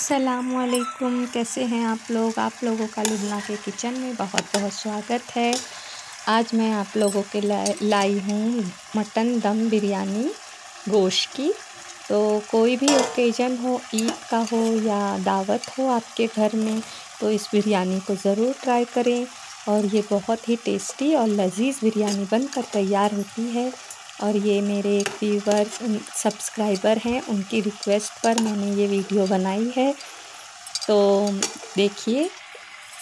असलकुम कैसे हैं आप लोग आप लोगों का लुबना के किचन में बहुत बहुत स्वागत है आज मैं आप लोगों के लाए लाई हूँ मटन दम बिरयानी गोश्त की तो कोई भी ओकेजन हो ईद का हो या दावत हो आपके घर में तो इस बिरयानी को ज़रूर ट्राई करें और ये बहुत ही टेस्टी और लजीज बिरयानी बनकर तैयार होती है और ये मेरे एक व्यूवर सब्सक्राइबर हैं उनकी रिक्वेस्ट पर मैंने ये वीडियो बनाई है तो देखिए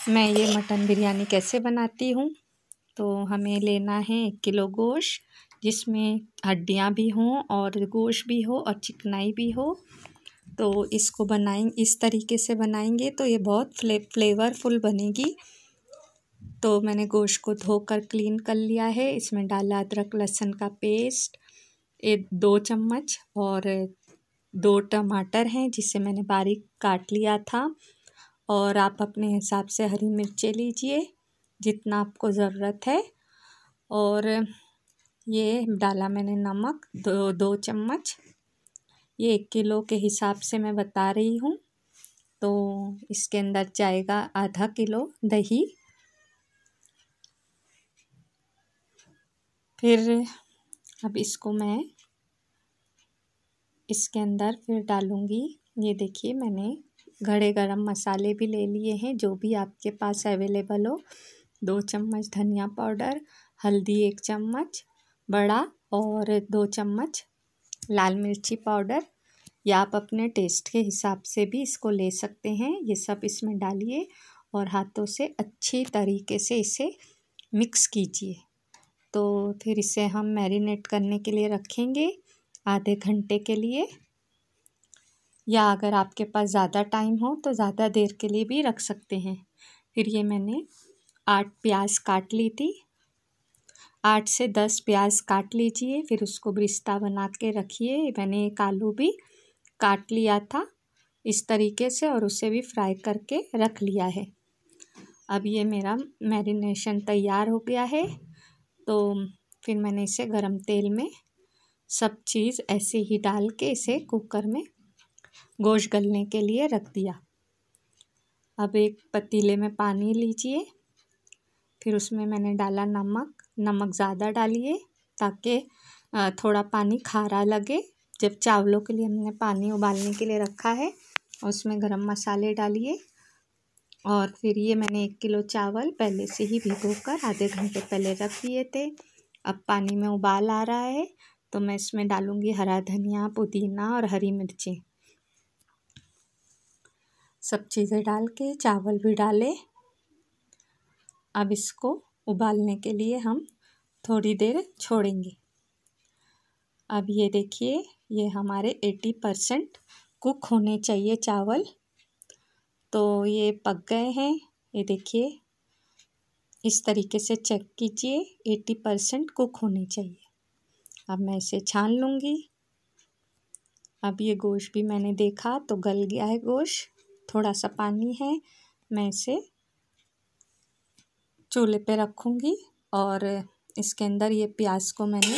मैं ये मटन बिरयानी कैसे बनाती हूँ तो हमें लेना है एक किलो गोश्त जिसमें हड्डियाँ भी हों और गोश्त भी हो और चिकनाई भी हो तो इसको बनाए इस तरीके से बनाएंगे तो ये बहुत फ्ले फ्लेवरफुल बनेगी तो मैंने गोश्त को धोकर क्लीन कर लिया है इसमें डाला अदरक लहसुन का पेस्ट एक दो चम्मच और दो टमाटर हैं जिसे मैंने बारीक काट लिया था और आप अपने हिसाब से हरी मिर्चें लीजिए जितना आपको ज़रूरत है और ये डाला मैंने नमक दो दो चम्मच ये एक किलो के हिसाब से मैं बता रही हूँ तो इसके अंदर जाएगा आधा किलो दही फिर अब इसको मैं इसके अंदर फिर डालूँगी ये देखिए मैंने घड़े गरम मसाले भी ले लिए हैं जो भी आपके पास अवेलेबल हो दो चम्मच धनिया पाउडर हल्दी एक चम्मच बड़ा और दो चम्मच लाल मिर्ची पाउडर या आप अपने टेस्ट के हिसाब से भी इसको ले सकते हैं ये सब इसमें डालिए और हाथों से अच्छी तरीके से इसे मिक्स कीजिए तो फिर इसे हम मैरिनेट करने के लिए रखेंगे आधे घंटे के लिए या अगर आपके पास ज़्यादा टाइम हो तो ज़्यादा देर के लिए भी रख सकते हैं फिर ये मैंने आठ प्याज काट ली थी आठ से दस प्याज काट लीजिए फिर उसको ब्रिस्ता बना के रखिए मैंने एक आलू भी काट लिया था इस तरीके से और उसे भी फ्राई करके रख लिया है अब ये मेरा मैरिनेशन तैयार हो गया है तो फिर मैंने इसे गरम तेल में सब चीज़ ऐसे ही डाल के इसे कुकर में गोश गलने के लिए रख दिया अब एक पतीले में पानी लीजिए फिर उसमें मैंने डाला नमक नमक ज़्यादा डालिए ताकि थोड़ा पानी खारा लगे जब चावलों के लिए हमने पानी उबालने के लिए रखा है उसमें गरम मसाले डालिए और फिर ये मैंने एक किलो चावल पहले से ही भिगो कर आधे घंटे पहले रख दिए थे अब पानी में उबाल आ रहा है तो मैं इसमें डालूँगी हरा धनिया पुदीना और हरी मिर्ची सब चीज़ें डाल के चावल भी डाले अब इसको उबालने के लिए हम थोड़ी देर छोड़ेंगे अब ये देखिए ये हमारे एटी परसेंट कुक होने चाहिए चावल तो ये पक गए हैं ये देखिए इस तरीके से चेक कीजिए एट्टी परसेंट कुक होने चाहिए अब मैं इसे छान लूँगी अब ये गोश्त भी मैंने देखा तो गल गया है गोश्त थोड़ा सा पानी है मैं इसे चूल्हे पे रखूँगी और इसके अंदर ये प्याज को मैंने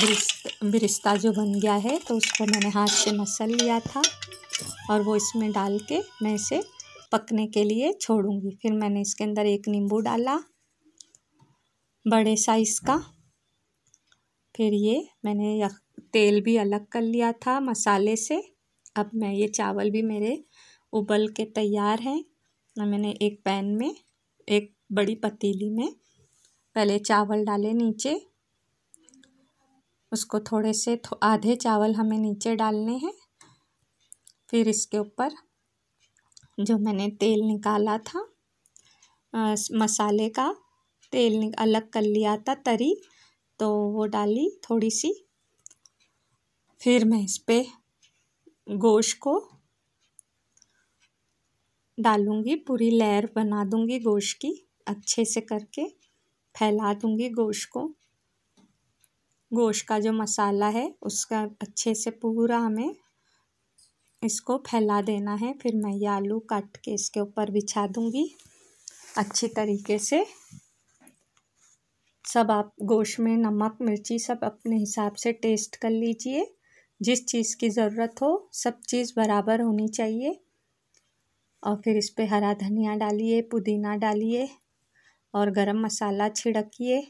बिरिस्ता बिरिस्ता जो बन गया है तो उसको मैंने हाथ से मसल लिया था और वो इसमें डाल के मैं इसे पकने के लिए छोड़ूंगी फिर मैंने इसके अंदर एक नींबू डाला बड़े साइज़ का फिर ये मैंने तेल भी अलग कर लिया था मसाले से अब मैं ये चावल भी मेरे उबल के तैयार हैं और मैंने एक पैन में एक बड़ी पतीली में पहले चावल डाले नीचे उसको थोड़े से थो, आधे चावल हमें नीचे डालने हैं फिर इसके ऊपर जो मैंने तेल निकाला था मसाले का तेल अलग कर लिया था तरी तो वो डाली थोड़ी सी फिर मैं इस पर गोश्त को डालूँगी पूरी लेयर बना दूँगी गोश्त की अच्छे से करके फैला दूँगी गोश्त को गोश्त का जो मसाला है उसका अच्छे से पूरा हमें इसको फैला देना है फिर मैं ये आलू काट के इसके ऊपर बिछा दूंगी अच्छी तरीके से सब आप गोश में नमक मिर्ची सब अपने हिसाब से टेस्ट कर लीजिए जिस चीज़ की ज़रूरत हो सब चीज़ बराबर होनी चाहिए और फिर इस पर हरा धनिया डालिए पुदीना डालिए और गरम मसाला छिड़किए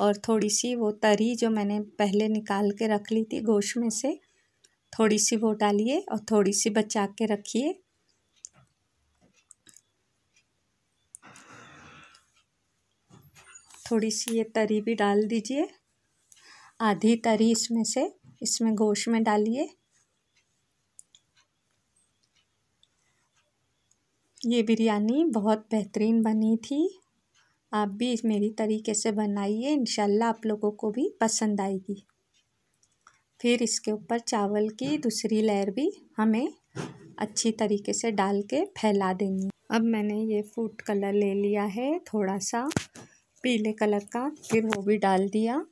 और थोड़ी सी वो तरी जो मैंने पहले निकाल के रख ली थी गोश्त में से थोड़ी सी वो डालिए और थोड़ी सी बचा के रखिए थोड़ी सी ये तरी भी डाल दीजिए आधी तरी इसमें से इसमें गोश्त में डालिए ये बिरयानी बहुत बेहतरीन बनी थी आप भी मेरी तरीके से बनाइए इन आप लोगों को भी पसंद आएगी फिर इसके ऊपर चावल की दूसरी लेयर भी हमें अच्छी तरीके से डाल के फैला देंगे अब मैंने ये फूड कलर ले लिया है थोड़ा सा पीले कलर का फिर वो भी डाल दिया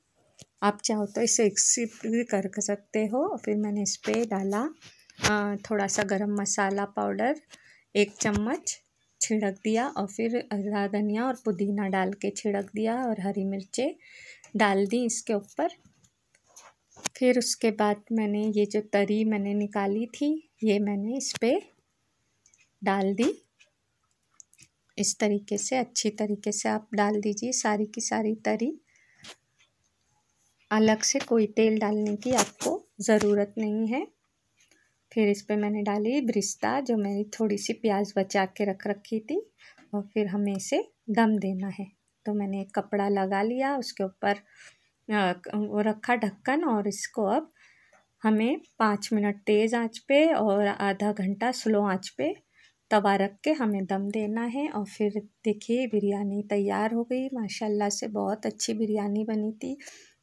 आप चाहो तो इसे एक्सिप्ट भी कर सकते हो फिर मैंने इस पर डाला आ, थोड़ा सा गरम मसाला पाउडर एक चम्मच छिड़क दिया और फिर हरा धनिया और पुदीना डाल के छिड़क दिया और हरी मिर्चें डाल दी इसके ऊपर फिर उसके बाद मैंने ये जो तरी मैंने निकाली थी ये मैंने इस पर डाल दी इस तरीके से अच्छी तरीके से आप डाल दीजिए सारी की सारी तरी अलग से कोई तेल डालने की आपको ज़रूरत नहीं है फिर इस पर मैंने डाली ब्रिस्ता जो मेरी थोड़ी सी प्याज बचा के रख रखी थी और फिर हमें इसे दम देना है तो मैंने एक कपड़ा लगा लिया उसके ऊपर वो रखा ढक्कन और इसको अब हमें पाँच मिनट तेज़ आंच पे और आधा घंटा स्लो आंच पे तवा रख के हमें दम देना है और फिर देखिए बिरयानी तैयार हो गई माशाल्लाह से बहुत अच्छी बिरयानी बनी थी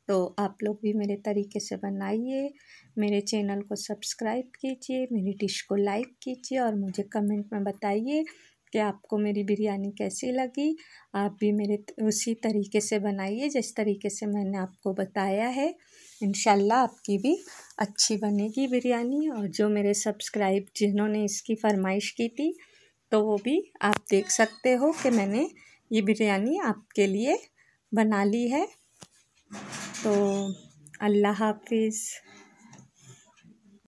तो आप लोग भी मेरे तरीके से बनाइए मेरे चैनल को सब्सक्राइब कीजिए मेरी डिश को लाइक कीजिए और मुझे कमेंट में बताइए कि आपको मेरी बिरयानी कैसी लगी आप भी मेरे उसी तरीके से बनाइए जिस तरीके से मैंने आपको बताया है इनशाला आपकी भी अच्छी बनेगी बिरयानी और जो मेरे सब्सक्राइब जिन्होंने इसकी फरमाइश की थी तो वो भी आप देख सकते हो कि मैंने ये बिरयानी आपके लिए बना ली है तो अल्लाह हाफिज़